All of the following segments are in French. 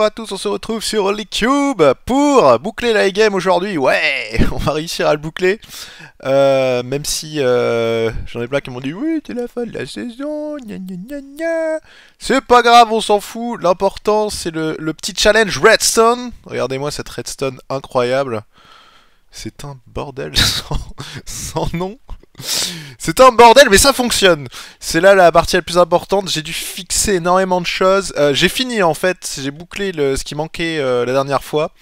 Bonjour à tous, on se retrouve sur cube pour boucler la game aujourd'hui. Ouais, on va réussir à le boucler. Euh, même si euh, j'en ai plein qui m'ont dit oui, c'est la fin de la saison. C'est pas grave, on s'en fout. L'important c'est le, petit challenge Redstone. Regardez-moi cette Redstone incroyable. C'est un bordel sans nom. C'est un bordel, mais ça fonctionne. C'est là la partie la plus importante. J'ai dû fixer énormément de choses. Euh, j'ai fini en fait. J'ai bouclé ce qui manquait euh, la dernière fois.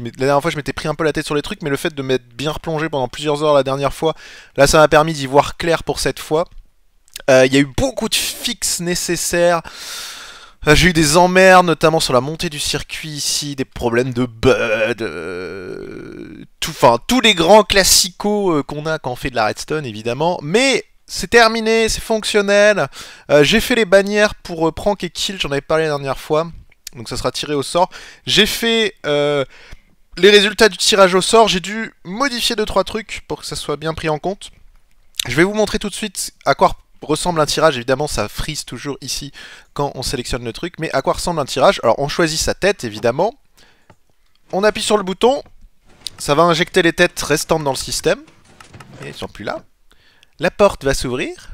La dernière fois, je m'étais pris un peu la tête sur les trucs, mais le fait de m'être bien replongé pendant plusieurs heures la dernière fois, là, ça m'a permis d'y voir clair pour cette fois. Euh, il y a eu beaucoup de fixes nécessaires. Ah, j'ai eu des emmerdes, notamment sur la montée du circuit ici, des problèmes de bud, euh, tout, enfin tous les grands classicaux euh, qu'on a quand on fait de la redstone évidemment, mais c'est terminé, c'est fonctionnel. Euh, j'ai fait les bannières pour prank et kill, j'en avais parlé la dernière fois. Donc ça sera tiré au sort. J'ai fait les résultats du tirage au sort. J'ai dû modifier 2-3 trucs pour que ça soit bien pris en compte. Je vais vous montrer tout de suite à quoi ressemble un tirage, évidemment ça frise toujours ici quand on sélectionne le truc, mais à quoi ressemble un tirage Alors on choisit sa tête évidemment, on appuie sur le bouton, ça va injecter les têtes restantes dans le système, et elles sont plus là. La porte va s'ouvrir,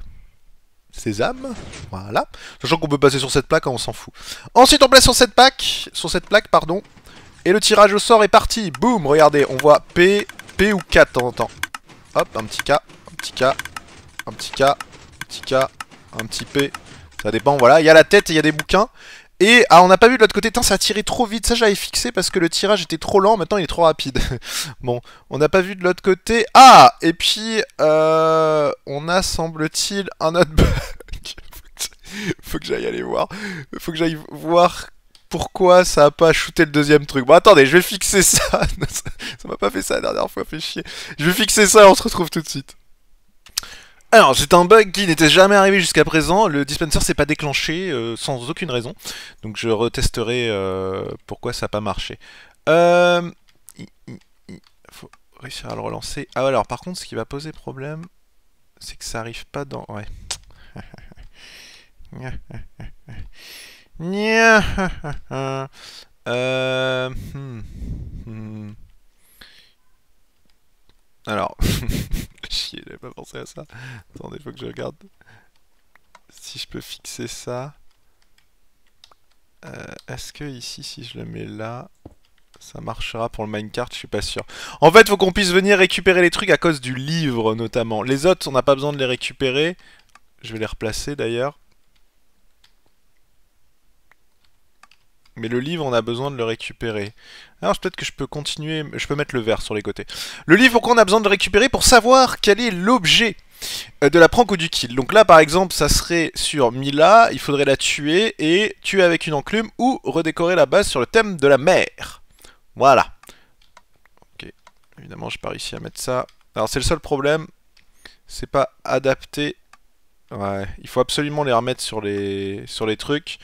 sésame, voilà, sachant qu'on peut passer sur cette plaque, hein, on s'en fout. Ensuite on place sur cette plaque, sur cette plaque pardon, et le tirage au sort est parti, boum, regardez, on voit P, P ou 4 de temps en temps. Hop, un petit K, un petit K, un petit K, petit K, un petit P, ça dépend, voilà. Il y a la tête et il y a des bouquins. Et, ah, on n'a pas vu de l'autre côté, tant ça a tiré trop vite, ça j'avais fixé parce que le tirage était trop lent, maintenant il est trop rapide. bon, on n'a pas vu de l'autre côté. Ah Et puis, euh, on a, semble-t-il, un autre bug. Faut que j'aille aller voir. Faut que j'aille voir pourquoi ça a pas shooté le deuxième truc. Bon, attendez, je vais fixer ça. ça m'a pas fait ça la dernière fois, fait chier. Je vais fixer ça et on se retrouve tout de suite. Alors, c'est un bug qui n'était jamais arrivé jusqu'à présent. Le dispenser s'est pas déclenché euh, sans aucune raison. Donc je retesterai euh, pourquoi ça n'a pas marché. Euh... Faut réussir à le relancer. Ah alors par contre, ce qui va poser problème, c'est que ça arrive pas dans... Ouais. euh... Hmm, hmm. Alors... chier, j'avais pas pensé à ça. Attendez, faut que je regarde. Si je peux fixer ça. Euh, est-ce que ici, si je le mets là, ça marchera pour le minecart Je suis pas sûr. En fait, faut qu'on puisse venir récupérer les trucs à cause du livre, notamment. Les autres, on n'a pas besoin de les récupérer. Je vais les replacer, d'ailleurs. Mais le livre, on a besoin de le récupérer. Alors peut-être que je peux continuer, je peux mettre le vert sur les côtés. Le livre, pourquoi on a besoin de le récupérer Pour savoir quel est l'objet euh, de la prank ou du kill. Donc là, par exemple, ça serait sur Mila, il faudrait la tuer et tuer avec une enclume ou redécorer la base sur le thème de la mer. Voilà. Ok, évidemment, j'ai pas réussi à mettre ça. Alors c'est le seul problème, c'est pas adapté. Ouais, il faut absolument les remettre sur les, sur les trucs.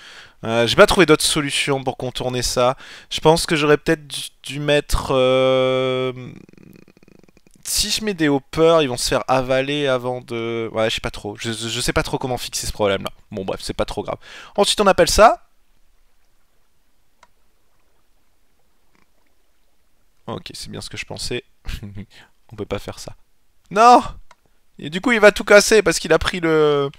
Euh, j'ai pas trouvé d'autres solutions pour contourner ça. Je pense que j'aurais peut-être dû, mettre... Euh, si je mets des hoppers, ils vont se faire avaler avant de... Ouais, je sais pas trop. Je, je sais pas trop comment fixer ce problème-là. Bon, bref, c'est pas trop grave. Ensuite, on appelle ça... Ok, c'est bien ce que je pensais. on peut pas faire ça. Non et du coup, il va tout casser parce qu'il a pris le,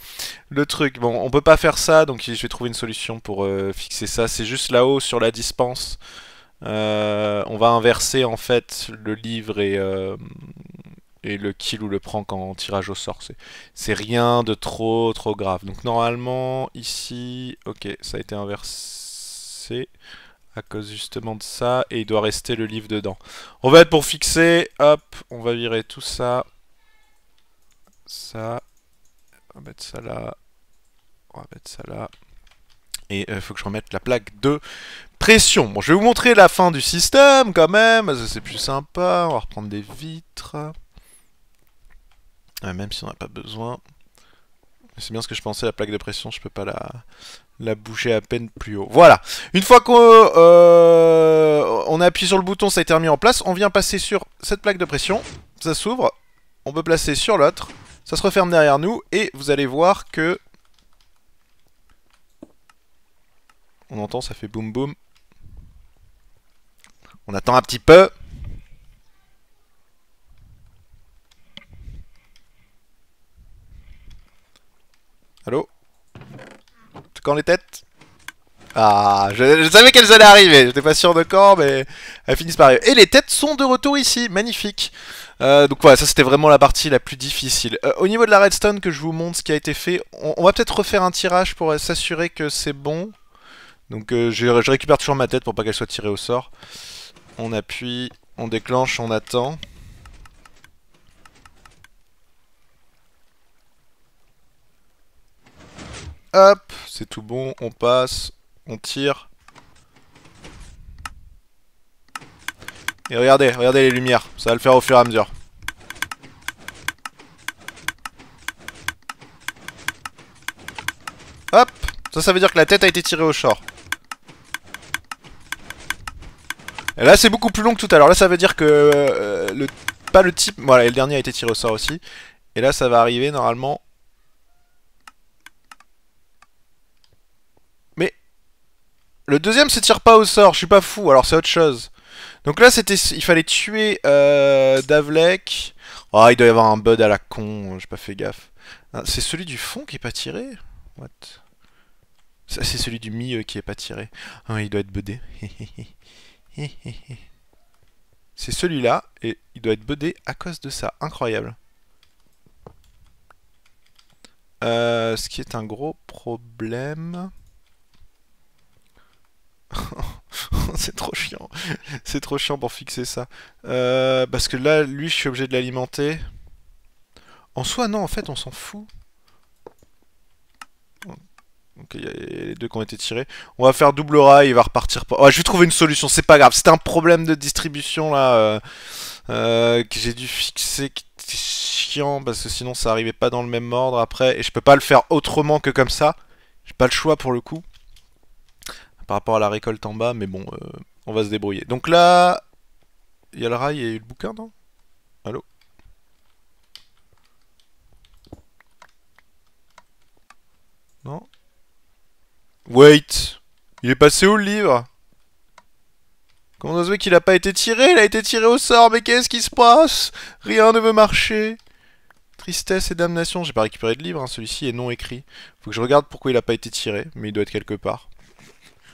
truc. Bon, on peut pas faire ça, donc je vais trouver une solution pour euh, fixer ça. C'est juste là-haut sur la dispense. Euh, on va inverser en fait le livre et, euh, et le kill ou le prank en tirage au sort. C'est rien de trop trop grave. Donc normalement ici, ok, ça a été inversé à cause justement de ça et il doit rester le livre dedans. On va être pour fixer, hop, on va virer tout ça ça. On va mettre ça là. On va mettre ça là. Et il euh, faut que je remette la plaque de pression. Bon, je vais vous montrer la fin du système quand même. C'est plus sympa. On va reprendre des vitres. même si on n'a pas besoin. C'est bien ce que je pensais, la plaque de pression, je peux pas la, la bouger à peine plus haut. Voilà. Une fois qu'on euh, a on appuie sur le bouton, ça a été remis en place. On vient passer sur cette plaque de pression. Ça s'ouvre. On peut placer sur l'autre. Ça se referme derrière nous et vous allez voir que... On entend, ça fait boum boum. On attend un petit peu. Allô quand les têtes Ah, je, je savais qu'elles allaient arriver. J'étais pas sûr de quand, mais elles finissent par arriver. Et les têtes sont de retour ici. Magnifique. Euh, donc voilà, ça c'était vraiment la partie la plus difficile. Euh, au niveau de la redstone, que je vous montre ce qui a été fait, on, va peut-être refaire un tirage pour euh, s'assurer que c'est bon. Donc je, je, récupère toujours ma tête pour pas qu'elle soit tirée au sort. On appuie, on déclenche, on attend. Hop, c'est tout bon, on passe, on tire. Et regardez, regardez les lumières. Ça va le faire au fur et à mesure. Hop Ça, ça veut dire que la tête a été tirée au sort Et là, c'est beaucoup plus long que tout à l'heure. Là, ça veut dire que... Euh, le, pas le type... Voilà, et le dernier a été tiré au sort aussi. Et là, ça va arriver, normalement... Mais... Le deuxième s'étire tire pas au sort, je suis pas fou, alors c'est autre chose. Donc là, c'était, il fallait tuer euh, Davlek. Oh, il doit y avoir un bud à la con, hein, j'ai pas fait gaffe. Ah, c'est celui du fond qui est pas tiré What C'est celui du milieu qui est pas tiré. Oh, il doit être budé. C'est celui-là, et il doit être budé à cause de ça. Incroyable. Euh, ce qui est un gros problème... c'est trop chiant. C'est trop chiant pour fixer ça. Euh, parce que là, lui, je suis obligé de l'alimenter. En soi, non, en fait, on s'en fout. Donc il y a les deux qui ont été tirés. On va faire double rail, il va repartir. Oh, je vais trouver une solution, c'est pas grave. C'était un problème de distribution là euh, euh, que j'ai dû fixer, qui chiant parce que sinon ça arrivait pas dans le même ordre après. Et je peux pas le faire autrement que comme ça. J'ai pas le choix pour le coup par rapport à la récolte en bas, mais bon, euh, on va se débrouiller. Donc là, il y a le rail et le bouquin, non Allô Non Wait Il est passé où le livre Comment on se fait qu'il a pas été tiré Il a été tiré au sort, mais qu'est-ce qui se passe Rien ne veut marcher Tristesse et damnation, j'ai pas récupéré de livre, hein, celui-ci est non écrit. Faut que je regarde pourquoi il a pas été tiré, mais il doit être quelque part.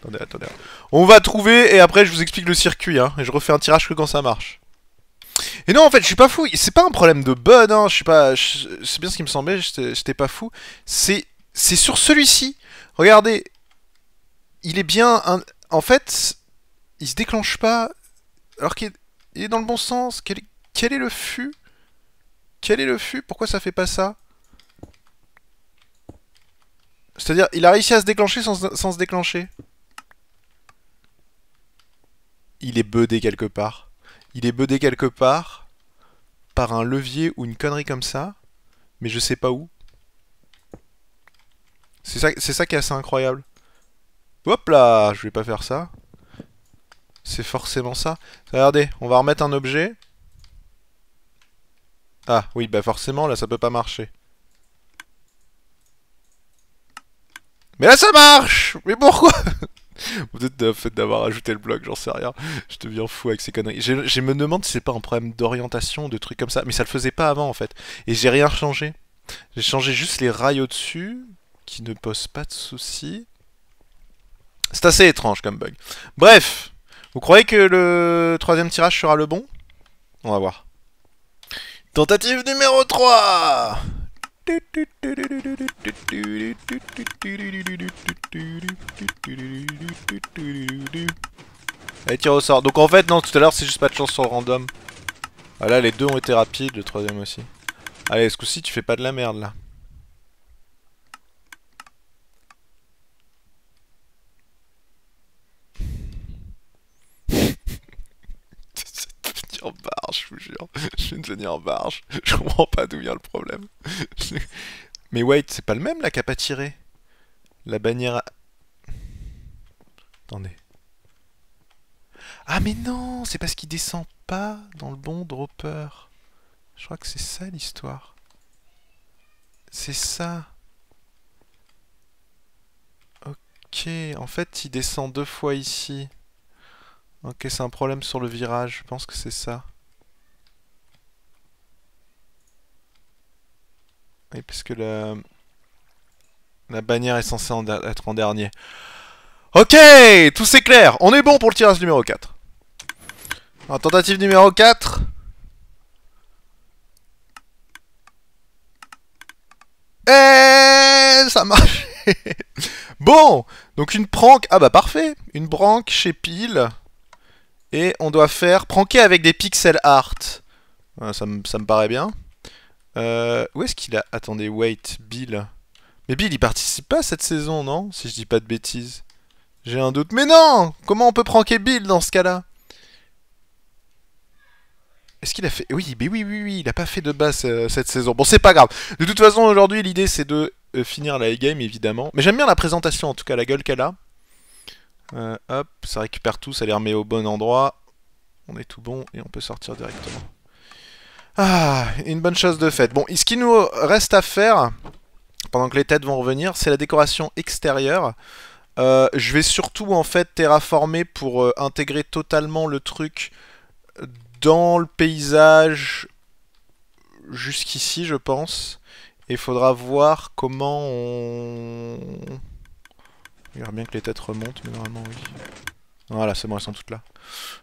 Attendez, attendez. On va trouver et après je vous explique le circuit. Hein, et je refais un tirage que quand ça marche. Et non, en fait, je suis pas fou. C'est pas un problème de bud. Hein. je suis pas. C'est bien ce qui me semblait. J'étais pas fou. C'est c'est sur celui-ci. Regardez, il est bien. En fait, il se déclenche pas. Alors qu'il est... dans le bon sens. Quel, est, le fût Quel est le fût Pourquoi ça fait pas ça C'est-à-dire, il a réussi à se déclencher sans se déclencher il est beudé quelque part. Il est beudé quelque part par un levier ou une connerie comme ça, mais je sais pas où. C'est ça, ça qui est assez incroyable. Hop là, je vais pas faire ça. C'est forcément ça. Regardez, on va remettre un objet. Ah oui, bah forcément, là ça peut pas marcher. Mais là ça marche Mais pourquoi Peut-être d'avoir ajouté le bloc, j'en sais rien. Je deviens fou avec ces conneries. Je, me demande si c'est pas un problème d'orientation, de trucs comme ça. Mais ça le faisait pas avant en fait. Et j'ai rien changé. J'ai changé juste les rails au-dessus, qui ne posent pas de soucis. C'est assez étrange comme bug. Bref, vous croyez que le troisième tirage sera le bon On va voir. Tentative numéro 3 Allez, tire au sort. Donc en fait, non, tout à l'heure, c'est juste pas de chance sur random. Voilà, ah, les deux ont été rapides, le troisième aussi. Allez, ce coup-ci, tu fais pas de la merde, là. en barge. Je comprends pas d'où vient le problème. Mais wait, c'est pas le même la cap pas tiré La bannière Attendez. Ah mais non, c'est parce qu'il descend pas dans le bon dropper. Je crois que c'est ça l'histoire. C'est ça. Ok, en fait il descend deux fois ici. Ok, c'est un problème sur le virage, je pense que c'est ça. Oui, puisque la... la bannière est censée être en dernier. Ok Tout c'est clair On est bon pour le tirage numéro 4. tentative numéro 4. Et ça marche Bon Donc une prank... Ah bah parfait Une prank chez Pile. Et on doit faire pranker avec des pixels art. Euh, ça me paraît bien. Euh, où est-ce qu'il a... Attendez, wait, Bill. Mais Bill, il participe pas à cette saison, non Si je dis pas de bêtises. J'ai un doute. Mais non Comment on peut pranker Bill dans ce cas-là est-ce qu'il a fait Oui, mais oui, oui, oui, il n'a pas fait de base euh, cette saison. Bon, c'est pas grave. De toute façon, aujourd'hui, l'idée, c'est de euh, finir la game, évidemment. Mais j'aime bien la présentation, en tout cas, la gueule qu'elle a. hop, ça récupère tout, ça les remet au bon endroit. On est tout bon et on peut sortir directement. Ah, une bonne chose de faite. Bon, ce qui nous reste à faire, pendant que les têtes vont revenir, c'est la décoration extérieure. Euh, je vais surtout en fait terraformer pour euh, intégrer totalement le truc dans le paysage jusqu'ici, je pense. Et il faudra voir comment on... Il aura bien que les têtes remontent, mais normalement oui. Voilà, c'est bon, elles sont toutes là.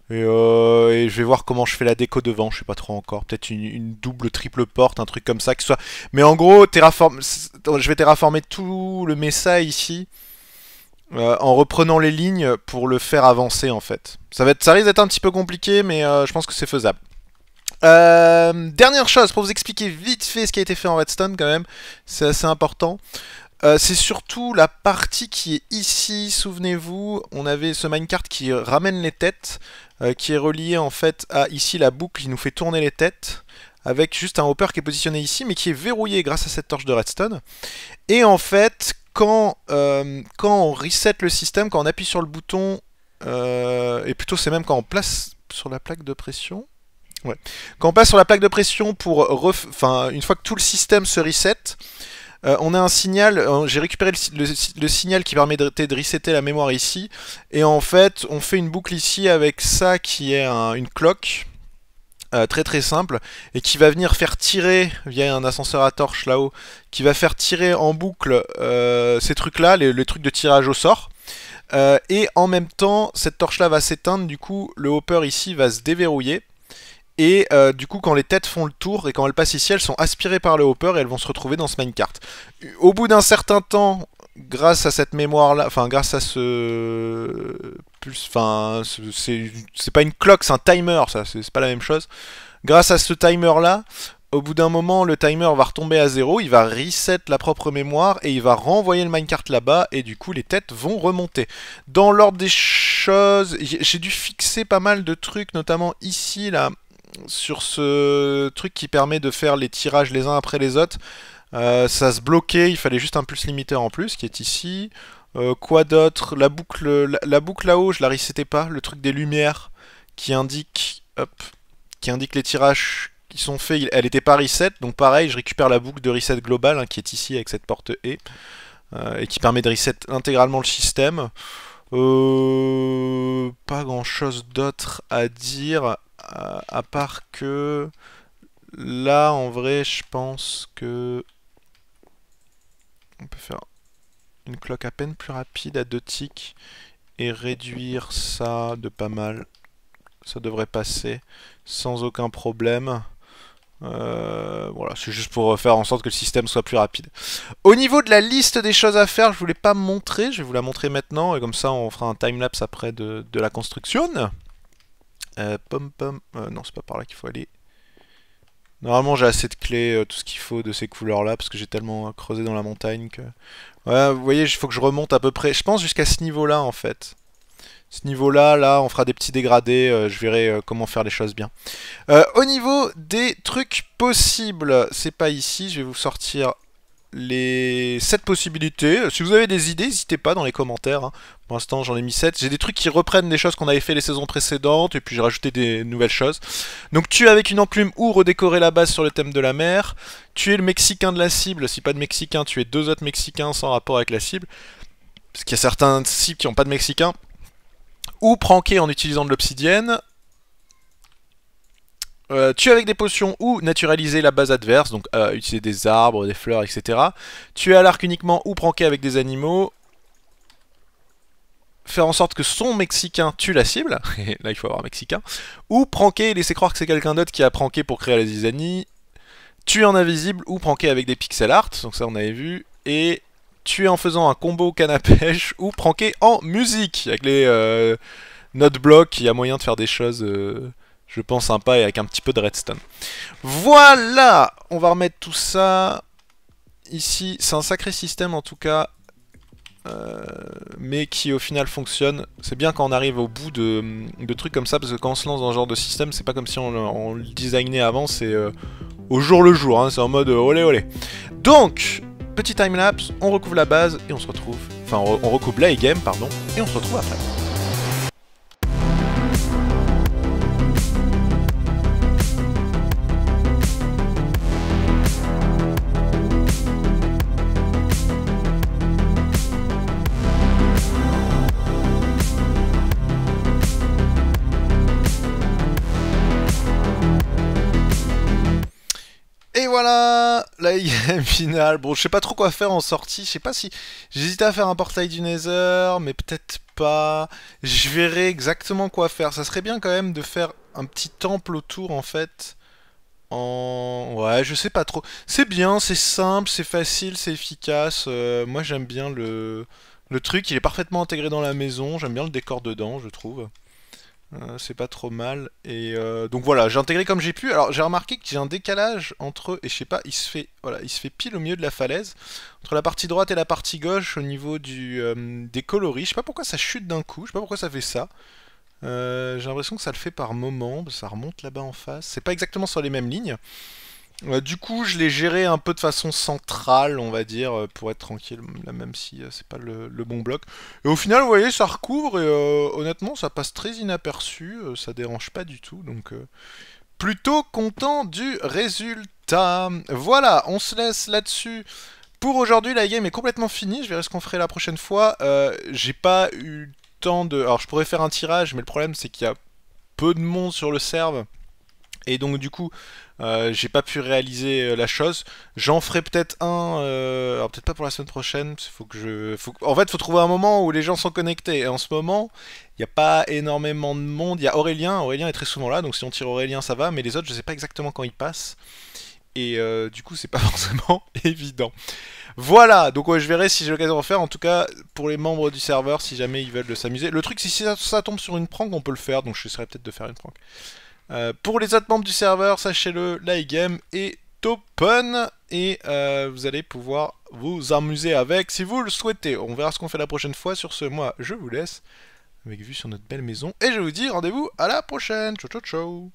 Et, euh, et, je vais voir comment je fais la déco devant, je sais pas trop encore. Peut-être une, double, triple porte, un truc comme ça. Que soit... Mais en gros, terraform... je vais terraformer tout le message ici euh, en reprenant les lignes pour le faire avancer en fait. Ça, va être... ça risque d'être un petit peu compliqué, mais euh, je pense que c'est faisable. dernière chose pour vous expliquer vite fait ce qui a été fait en Redstone quand même, c'est assez important. Euh, c'est surtout la partie qui est ici, souvenez-vous, on avait ce minecart qui ramène les têtes, euh, qui est relié en fait à ici la boucle qui nous fait tourner les têtes, avec juste un hopper qui est positionné ici, mais qui est verrouillé grâce à cette torche de redstone. Et en fait, quand, euh, on reset le système, quand on appuie sur le bouton, et plutôt c'est même quand on place sur la plaque de pression, quand on passe sur la plaque de pression pour, enfin, une fois que tout le système se reset, euh, on a un signal, euh, j'ai récupéré le, signal qui permet de, resetter la mémoire ici, et en fait on fait une boucle ici avec ça qui est une cloque, euh, très très simple et qui va venir faire tirer via un ascenseur à torche là-haut qui va faire tirer en boucle ces trucs là les, truc trucs de tirage au sort et en même temps cette torche là va s'éteindre du coup le hopper ici va se déverrouiller et euh, du coup, quand les têtes font le tour et quand elles passent ici, elles sont aspirées par le hopper et elles vont se retrouver dans ce minecart. Au bout d'un certain temps, grâce à cette mémoire-là, enfin grâce à ce... Enfin, c'est pas une cloque, c'est un timer, ça, c'est pas la même chose. Grâce à ce timer-là, au bout d'un moment, le timer va retomber à zéro, il va reset la propre mémoire et il va renvoyer le minecart là-bas et du coup les têtes vont remonter. Dans l'ordre des choses, j'ai dû fixer pas mal de trucs, notamment ici là, sur ce truc qui permet de faire les tirages les uns après les autres, euh, ça se bloquait, il fallait juste un pulse limiteur en plus qui est ici. Euh, quoi d'autre la boucle, la, boucle là-haut, je la resetais pas. Le truc des lumières qui indique, hop, qui indique les tirages qui sont faits. Elle était pas reset, donc pareil, je récupère la boucle de reset global hein, qui est ici avec cette porte E euh, et qui permet de reset intégralement le système. pas grand chose d'autre à dire à, part que là, en vrai, je pense que on peut faire une cloque à peine plus rapide à deux ticks et réduire ça de pas mal. Ça devrait passer sans aucun problème. Euh, voilà, c'est juste pour faire en sorte que le système soit plus rapide. Au niveau de la liste des choses à faire, je voulais pas montrer, je vais vous la montrer maintenant, et comme ça on fera un timelapse après de la construction. Euh, pom pom. Euh, non, c'est pas par là qu'il faut aller. Normalement, j'ai assez de clés, euh, tout ce qu'il faut de ces couleurs-là, parce que j'ai tellement creusé dans la montagne que... Ouais, vous voyez, il faut que je remonte à peu près, je pense, jusqu'à ce niveau-là, en fait. Ce niveau-là, là, on fera des petits dégradés, je verrai comment faire les choses bien. au niveau des trucs possibles, c'est pas ici, je vais vous sortir les 7 possibilités. Euh, si vous avez des idées, n'hésitez pas dans les commentaires. Hein. Pour l'instant, j'en ai mis 7. J'ai des trucs qui reprennent des choses qu'on avait fait les saisons précédentes, et puis j'ai rajouté des nouvelles choses. Donc, tuer avec une enclume ou redécorer la base sur le thème de la mer. Tuer le Mexicain de la cible. Si pas de Mexicain, tuer deux autres Mexicains sans rapport avec la cible. Parce qu'il y a certains cibles qui n'ont pas de Mexicain. Ou pranker en utilisant de l'obsidienne, euh, tuer avec des potions ou naturaliser la base adverse, donc euh, utiliser des arbres, des fleurs, etc. Tuer à l'arc uniquement ou pranker avec des animaux. Faire en sorte que son Mexicain tue la cible, là il faut avoir un Mexicain, ou pranker et laisser croire que c'est quelqu'un d'autre qui a pranké pour créer la zizanie. Tuer en invisible ou pranker avec des pixel art, donc ça on avait vu. Et tuer en faisant un combo canapèche ou pranker en musique, avec les euh, notes blocs, il y a moyen de faire des choses je pense, sympa et avec un petit peu de redstone. Voilà On va remettre tout ça ici. C'est un sacré système en tout cas, euh, mais qui au final fonctionne. C'est bien quand on arrive au bout de, trucs comme ça, parce que quand on se lance dans ce genre de système, c'est pas comme si on, le designait avant, c'est euh, au jour le jour, hein. c'est en mode euh, olé olé. Donc, petit timelapse, on recouvre la base et on se retrouve... Enfin, on, recoupe la game, pardon, et on se retrouve après. voilà La game finale. Bon, je sais pas trop quoi faire en sortie. Je sais pas si... J'hésitais à faire un portail du Nether, mais peut-être pas. Je verrai exactement quoi faire. Ça serait bien quand même de faire un petit temple autour, en fait. En... Ouais, je sais pas trop. C'est bien, c'est simple, c'est facile, c'est efficace. Euh, moi, j'aime bien le... le truc. Il est parfaitement intégré dans la maison. J'aime bien le décor dedans, je trouve. Euh, c'est pas trop mal. Et euh, donc voilà, j'ai intégré comme j'ai pu. Alors j'ai remarqué que j'ai un décalage entre et je sais pas, il se fait voilà, il se fait pile au milieu de la falaise, entre la partie droite et la partie gauche au niveau du, euh, des coloris. Je sais pas pourquoi ça chute d'un coup, je sais pas pourquoi ça fait ça. j'ai l'impression que ça le fait par moment, ça remonte là-bas en face. C'est pas exactement sur les mêmes lignes. Euh, du coup, je l'ai géré un peu de façon centrale, on va dire, euh, pour être tranquille, là, même si euh, c'est pas le, bon bloc. Et au final, vous voyez, ça recouvre, et honnêtement, ça passe très inaperçu, ça dérange pas du tout, donc plutôt content du résultat. Voilà, on se laisse là-dessus. Pour aujourd'hui, la game est complètement finie, je verrai ce qu'on ferait la prochaine fois. J'ai pas eu le temps de... Alors, je pourrais faire un tirage, mais le problème, c'est qu'il y a peu de monde sur le serve. Et donc du coup, euh, j'ai pas pu réaliser euh, la chose. J'en ferai peut-être un, euh, alors peut-être pas pour la semaine prochaine, faut que je, en fait, faut trouver un moment où les gens sont connectés. Et en ce moment, il n'y a pas énormément de monde. Il y a Aurélien, Aurélien est très souvent là, donc si on tire Aurélien, ça va. Mais les autres, je sais pas exactement quand ils passent. Et du coup, c'est pas forcément évident. Voilà, donc je verrai si j'ai l'occasion de faire. En tout cas, pour les membres du serveur, si jamais ils veulent s'amuser. Le truc, si ça, tombe sur une prank, on peut le faire. Donc je serais peut-être de faire une prank. Euh, pour les autres membres du serveur, sachez-le, l'iGame est open et euh, vous allez pouvoir vous amuser avec si vous le souhaitez. On verra ce qu'on fait la prochaine fois. Sur ce, moi, je vous laisse avec vue sur notre belle maison et je vous dis rendez-vous à la prochaine. Ciao, ciao, ciao.